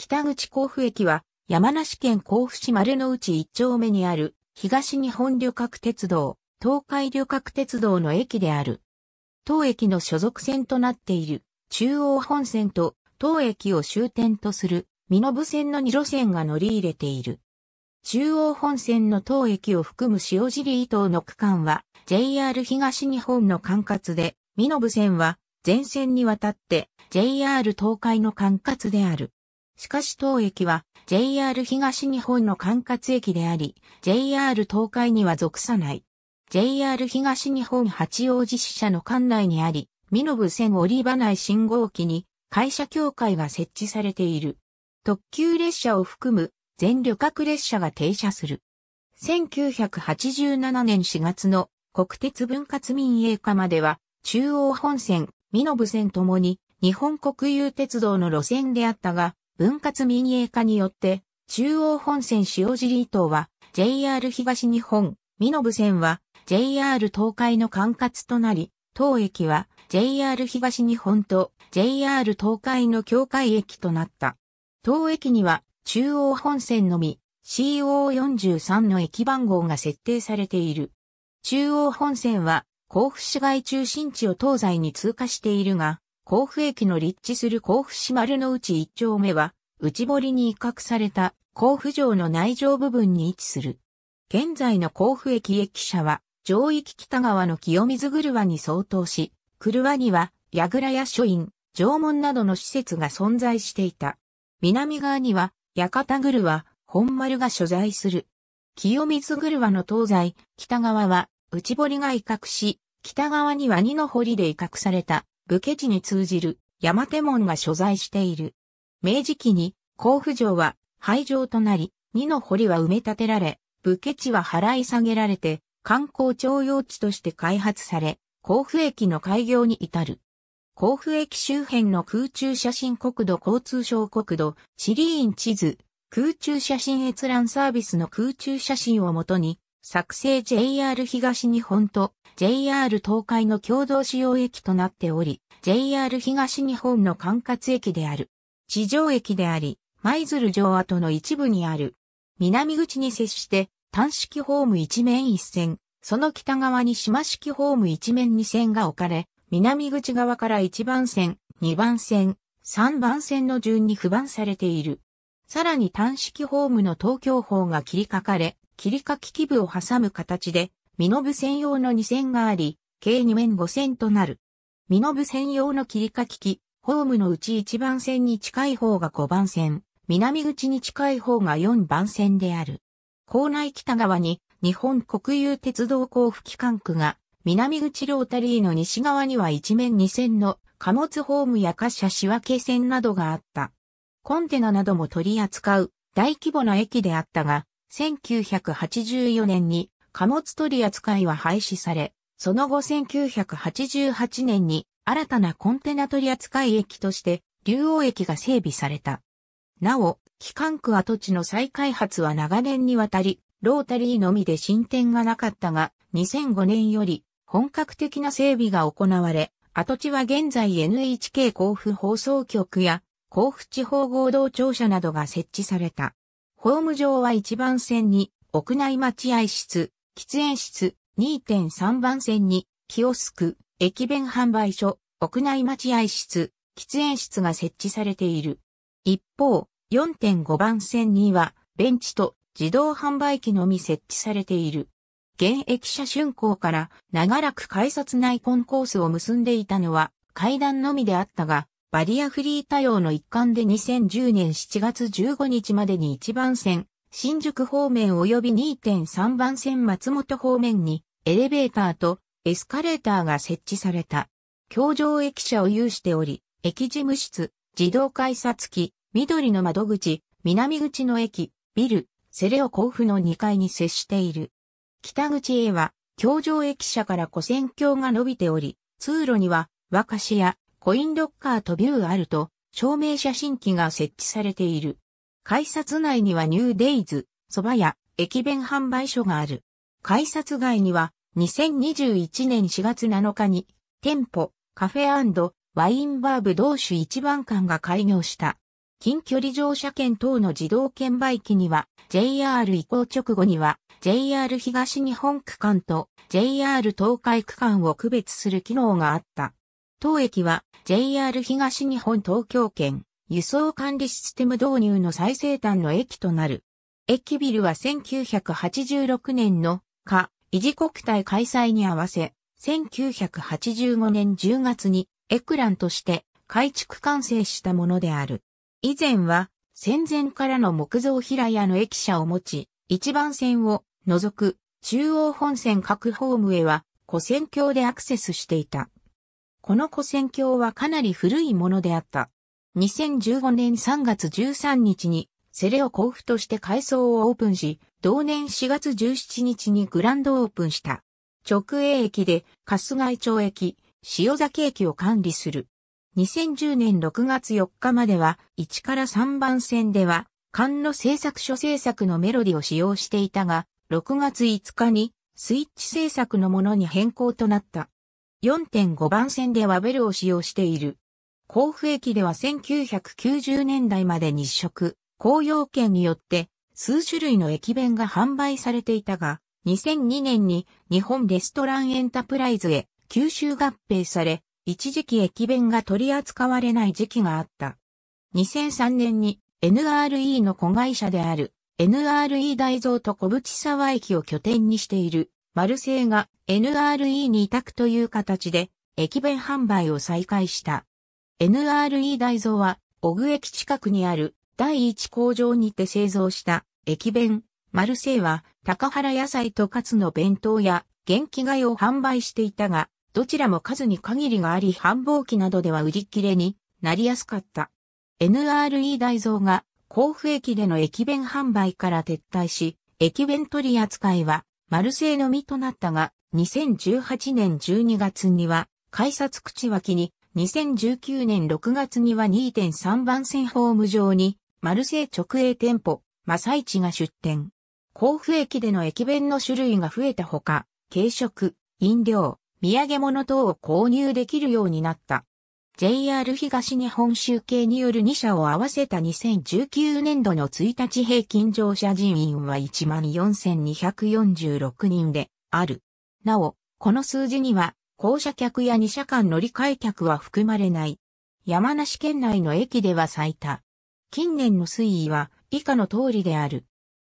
北口甲府駅は山梨県甲府市丸の内一丁目にある東日本旅客鉄道、東海旅客鉄道の駅である。当駅の所属線となっている中央本線と当駅を終点とする身延線の2路線が乗り入れている。中央本線の当駅を含む塩尻伊東の区間は JR 東日本の管轄で、身延線は全線にわたって JR 東海の管轄である。しかし当駅は JR 東日本の管轄駅であり、JR 東海には属さない。JR 東日本八王子支社の管内にあり、身延線折場内信号機に会社協会が設置されている。特急列車を含む全旅客列車が停車する。1987年4月の国鉄分割民営化までは中央本線、身延線ともに日本国有鉄道の路線であったが、分割民営化によって、中央本線塩尻伊東は JR 東日本、身延線は JR 東海の管轄となり、当駅は JR 東日本と JR 東海の境界駅となった。当駅には中央本線のみ CO43 の駅番号が設定されている。中央本線は甲府市街中心地を東西に通過しているが、甲府駅の立地する甲府市丸の内一丁目は、内堀に威嚇された甲府城の内城部分に位置する。現在の甲府駅駅舎は、上域北側の清水車に相当し、車には、櫓や書院、城門などの施設が存在していた。南側には、館車、本丸が所在する。清水車の東西、北側は、内堀が威嚇し、北側には二の堀で威嚇された武家地に通じる山手門が所在している。明治期に甲府城は廃城となり、二の堀は埋め立てられ、武家地は払い下げられて、観光徴用地として開発され、甲府駅の開業に至る。甲府駅周辺の空中写真国土交通省国土地理院地図、空中写真閲覧サービスの空中写真をもとに、作成 JR 東日本と JR 東海の共同使用駅となっており、JR 東日本の管轄駅である。地上駅であり、舞鶴城跡の一部にある。南口に接して単式ホーム一面一線、その北側に島式ホーム一面二線が置かれ、南口側から1番線、2番線、3番線の順に不番されている。さらに単式ホームの東京方が切りかかれ、切りかき基部を挟む形で身延専用の2線があり、計2面5線となる。身延専用の切りかき機、ホームのうち1番線に近い方が5番線、南口に近い方が4番線である。校内北側に日本国有鉄道交付機関区が、南口ロータリーの西側には一面2線の貨物ホームや貨車仕分け線などがあった。コンテナなども取り扱う大規模な駅であったが、1984年に貨物取扱いは廃止され、その後1988年に新たなコンテナ取扱い駅として竜王駅が整備された。なお、機関区跡地の再開発は長年にわたり、ロータリーのみで進展がなかったが、2005年より本格的な整備が行われ、跡地は現在 NHK 甲府放送局や甲府地方合同庁舎などが設置された。ホーム上は一番線に屋内待合室、喫煙室、2.3番線に、キオスク、駅弁販売所、屋内待合室、喫煙室が設置されている。一方、4.5番線には、ベンチと自動販売機のみ設置されている。現役車竣工から長らく改札内コンコースを結んでいたのは階段のみであったが、バリアフリー対応の一環で2010年7月15日までに1番線、新宿方面及び2.3番線松本方面にエレベーターとエスカレーターが設置された。橋上駅舎を有しており、駅事務室、自動改札機、緑の窓口、南口の駅、ビル、セレオ甲府の2階に接している。北口へは、橋上駅舎から古線橋が伸びており、通路には、若しやコインロッカーとビューあると、証明写真機が設置されている。改札内にはニューデイズ、蕎麦屋、駅弁販売所がある。改札外には2021年4月7日に店舗、カフェワインバーブ同種一番館が開業した。近距離乗車券等の自動券売機には JR 移行直後には JR 東日本区間と JR 東海区間を区別する機能があった。当駅は JR 東日本東京圏輸送管理システム導入の最西端の駅となる。駅ビルは1986年の下、維持国体開催に合わせ、1985年10月にエクランとして改築完成したものである。以前は戦前からの木造平屋の駅舎を持ち、一番線を除く中央本線各ホームへは古線橋でアクセスしていた。この古線橋はかなり古いものであった。2015年3月13日にセレオ甲府として改装をオープンし、同年4月17日にグランドオープンした。直営駅で、春日井町駅、塩崎駅を管理する。2010年6月4日までは、1から3番線では、管の製作所製作のメロディを使用していたが、6月5日に、スイッチ製作のものに変更となった。4.5番線ではベルを使用している。甲府駅では1990年代まで日食、公用券によって数種類の駅弁が販売されていたが、2002年に日本レストランエンタプライズへ吸収合併され、一時期駅弁が取り扱われない時期があった。2003年に NRE の子会社である NRE 大蔵と小淵沢駅を拠点にしているマルセイが NRE に委託という形で駅弁販売を再開した。NRE 大蔵は、小グ駅近くにある第一工場にて製造した駅弁、マルセイは、高原野菜とカツの弁当や、元気貝を販売していたが、どちらも数に限りがあり繁忙期などでは売り切れになりやすかった。NRE 大蔵が甲府駅での駅弁販売から撤退し、駅弁取り扱いはマルセイのみとなったが、2018年12月には改札口脇に2019年6月には2.3番線ホーム上に、マルセイ直営店舗、マサイチが出店。甲府駅での駅弁の種類が増えたほか、軽食、飲料、土産物等を購入できるようになった。JR 東日本集計による2社を合わせた2019年度の1日平均乗車人員は14,246人である。なお、この数字には降車客や二車間乗り換え客は含まれない。山梨県内の駅では最多。近年の推移は以下の通りである。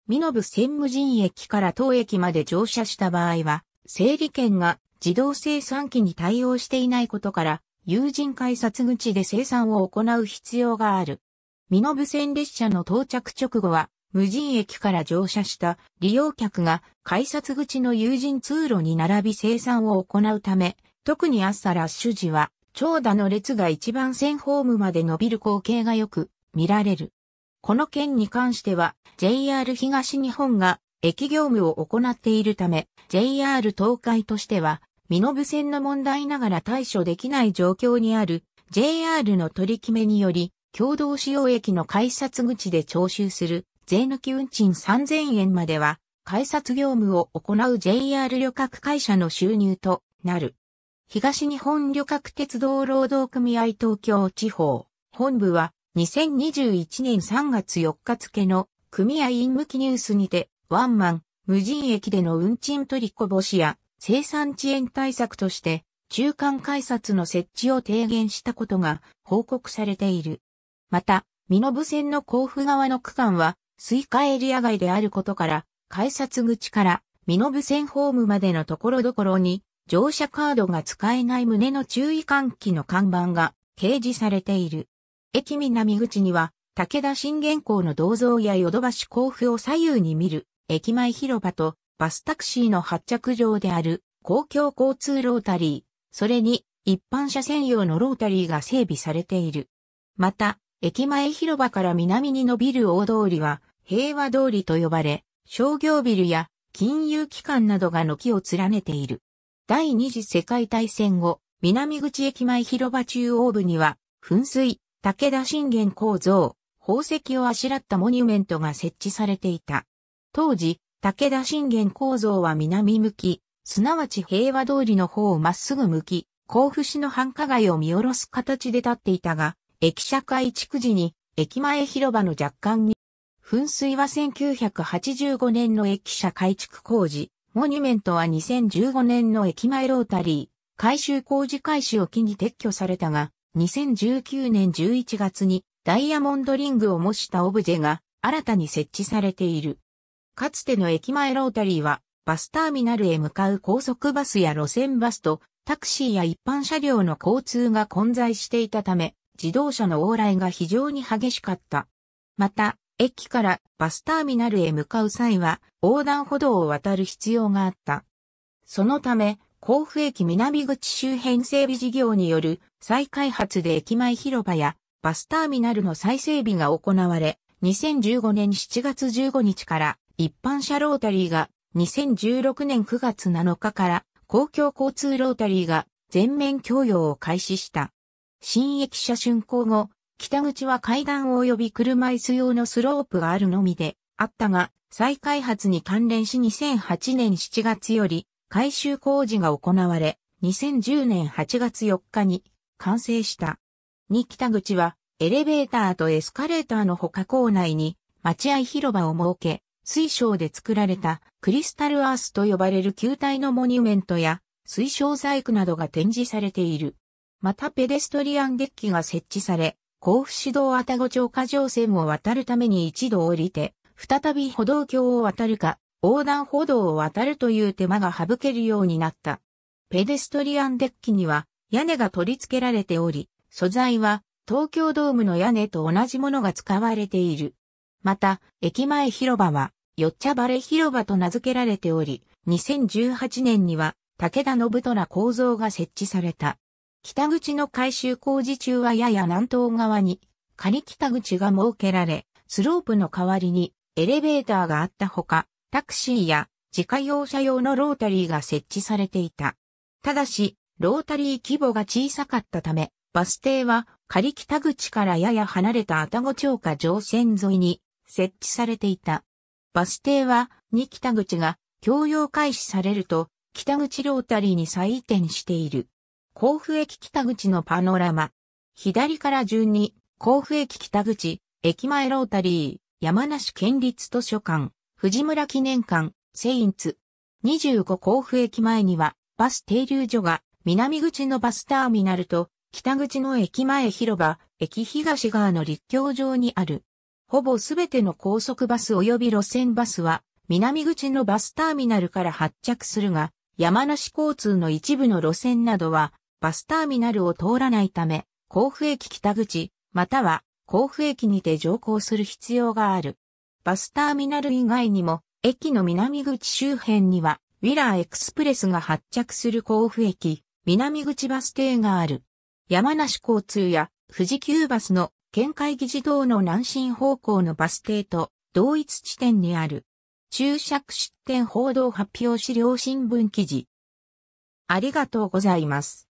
身延専務人駅から当駅まで乗車した場合は、整理券が自動生産機に対応していないことから、友人改札口で生産を行う必要がある。身延線列車の到着直後は、無人駅から乗車した利用客が改札口の有人通路に並び生産を行うため、特に朝ラッシュ時は長蛇の列が一番線ホームまで伸びる光景がよく見られる。この件に関しては JR 東日本が駅業務を行っているため JR 東海としては身延線の問題ながら対処できない状況にある JR の取り決めにより共同使用駅の改札口で徴収する税抜き運賃3000円までは、改札業務を行う JR 旅客会社の収入となる。東日本旅客鉄道労働組合東京地方本部は2021年3月4日付の組合員向きニュースにてワンマン無人駅での運賃取りこぼしや生産遅延対策として中間改札の設置を提言したことが報告されている。また、身延線の甲府側の区間はスイカエリア外であることから、改札口から身延線ホームまでのところどころに、乗車カードが使えない旨の注意喚起の看板が掲示されている。駅南口には、武田信玄公の銅像やヨドバシ甲府を左右に見る、駅前広場と、バスタクシーの発着場である、公共交通ロータリー、それに、一般車専用のロータリーが整備されている。また、駅前広場から南に伸びる大通りは、平和通りと呼ばれ、商業ビルや金融機関などが軒を連ねている。第二次世界大戦後、南口駅前広場中央部には、噴水、武田信玄構造、宝石をあしらったモニュメントが設置されていた。当時、武田信玄構造は南向き、すなわち平和通りの方をまっすぐ向き、甲府市の繁華街を見下ろす形で立っていたが、駅社会地区時に、駅前広場の若干噴水は1985年の駅舎改築工事、モニュメントは2015年の駅前ロータリー、改修工事開始を機に撤去されたが、2019年11月にダイヤモンドリングを模したオブジェが新たに設置されている。かつての駅前ロータリーはバスターミナルへ向かう高速バスや路線バスとタクシーや一般車両の交通が混在していたため自動車の往来が非常に激しかった。また、駅からバスターミナルへ向かう際は横断歩道を渡る必要があった。そのため、甲府駅南口周辺整備事業による再開発で駅前広場やバスターミナルの再整備が行われ、2015年7月15日から一般車ロータリーが2016年9月7日から公共交通ロータリーが全面供用を開始した。新駅舎竣工後、北口は階段及び車椅子用のスロープがあるのみであったが、再開発に関連し2008年7月より改修工事が行われ、2010年8月4日に完成した。に北口はエレベーターとエスカレーターの他構校内に待合広場を設け、水晶で作られたクリスタルアースと呼ばれる球体のモニュメントや水晶細工などが展示されている。またペデストリアンデッキが設置され、甲府市道たご町下城線を渡るために一度降りて、再び歩道橋を渡るか、横断歩道を渡るという手間が省けるようになった。ペデストリアンデッキには屋根が取り付けられており、素材は東京ドームの屋根と同じものが使われている。また、駅前広場は、よっちゃばれ広場と名付けられており、2018年には、武田信虎構造が設置された。北口の改修工事中はやや南東側に仮北口が設けられ、スロープの代わりにエレベーターがあったほか、タクシーや自家用車用のロータリーが設置されていた。ただし、ロータリー規模が小さかったため、バス停は仮北口からやや離れた愛宕町下乗船沿いに設置されていた。バス停は2北口が共用開始されると北口ロータリーに再移転している。甲府駅北口のパノラマ。左から順に、甲府駅北口、駅前ロータリー、山梨県立図書館、藤村記念館、セインツ。25甲府駅前には、バス停留所が、南口のバスターミナルと、北口の駅前広場、駅東側の立教場にある。ほぼすべての高速バス及び路線バスは、南口のバスターミナルから発着するが、山梨交通の一部の路線などは、バスターミナルを通らないため、甲府駅北口、または甲府駅にて乗降する必要がある。バスターミナル以外にも、駅の南口周辺には、ウィラーエクスプレスが発着する甲府駅、南口バス停がある。山梨交通や富士急バスの県会議事堂の南進方向のバス停と同一地点にある。注釈出典報道発表資料新聞記事。ありがとうございます。